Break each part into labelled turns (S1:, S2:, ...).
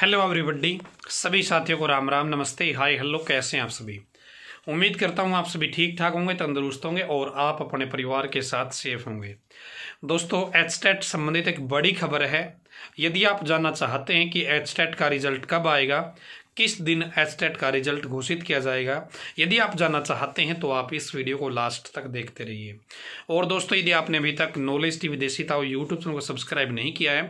S1: hello everybody सभी साथियों को राम राम नमस्ते हाय हेलो कैसे हैं आप सभी उम्मीद करता हूं आप सभी ठीक ठाक होंगे तंदुरुस्त होंगे और आप अपने परिवार के साथ सेफ होंगे दोस्तों एचटेट संबंधित एक बड़ी खबर है यदि आप जानना चाहते हैं कि एचटेट का रिजल्ट कब आएगा किस दिन एसटेट का रिजल्ट घोषित किया जाएगा यदि आप जानना चाहते हैं तो आप इस वीडियो को लास्ट तक देखते रहिए और दोस्तों यदि आपने अभी तक नॉलेज टी विदेशी था यूट्यूब चैनल को सब्सक्राइब नहीं किया है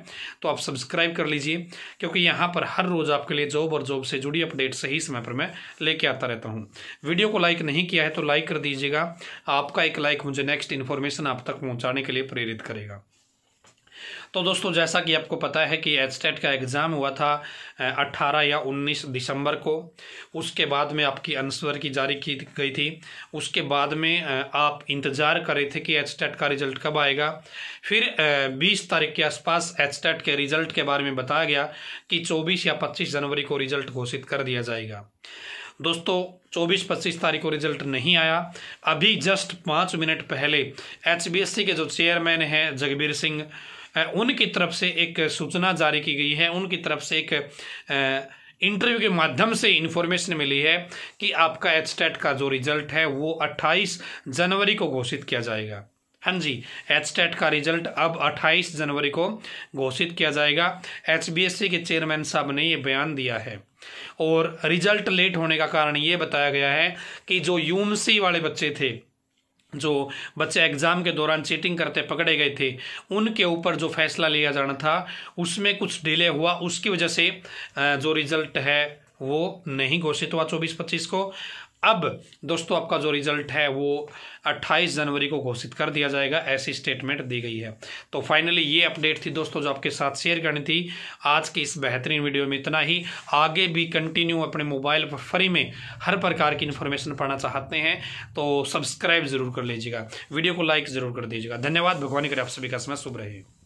S1: तो आप सब्सक्राइब कर लीजिए क्योंकि यहाँ पर हर रोज़ आपके लिए जॉब और जॉब से जुड़ी अपडेट सही समय पर मैं लेके आता रहता हूँ वीडियो को लाइक नहीं किया है तो लाइक कर दीजिएगा आपका एक लाइक मुझे नेक्स्ट इन्फॉर्मेशन आप तक पहुँचाने के लिए प्रेरित करेगा तो दोस्तों जैसा कि आपको पता है कि एचटेट का एग्ज़ाम हुआ था 18 या 19 दिसंबर को उसके बाद में आपकी अनस्वर की जारी की गई थी उसके बाद में आप इंतज़ार कर रहे थे कि एचटेट का रिज़ल्ट कब आएगा फिर 20 तारीख के आसपास एचटेट के रिज़ल्ट के बारे में बताया गया कि 24 या 25 जनवरी को रिज़ल्ट घोषित कर दिया जाएगा दोस्तों 24-25 तारीख को रिजल्ट नहीं आया अभी जस्ट पाँच मिनट पहले एच के जो चेयरमैन हैं जगबीर सिंह उनकी तरफ से एक सूचना जारी की गई है उनकी तरफ से एक इंटरव्यू के माध्यम से इन्फॉर्मेशन मिली है कि आपका एचटेट का जो रिजल्ट है वो 28 जनवरी को घोषित किया जाएगा हाँ जी टेट का रिजल्ट अब 28 जनवरी को घोषित किया जाएगा एचबीएससी के चेयरमैन साहब ने ये बयान दिया है और रिजल्ट लेट होने का कारण ये बताया गया है कि जो यूमसी वाले बच्चे थे जो बच्चे एग्ज़ाम के दौरान चीटिंग करते पकड़े गए थे उनके ऊपर जो फैसला लिया जाना था उसमें कुछ डिले हुआ उसकी वजह से जो रिज़ल्ट है वो नहीं घोषित हुआ चौबीस पच्चीस को अब दोस्तों आपका जो रिजल्ट है वो 28 जनवरी को घोषित कर दिया जाएगा ऐसी स्टेटमेंट दी गई है तो फाइनली ये अपडेट थी दोस्तों जो आपके साथ शेयर करनी थी आज की इस बेहतरीन वीडियो में इतना ही आगे भी कंटिन्यू अपने मोबाइल पर फ्री में हर प्रकार की इन्फॉर्मेशन पढ़ना चाहते हैं तो सब्सक्राइब जरूर कर लीजिएगा वीडियो को लाइक जरूर कर दीजिएगा धन्यवाद भगवान करे आप सभी का समय शुभ रहे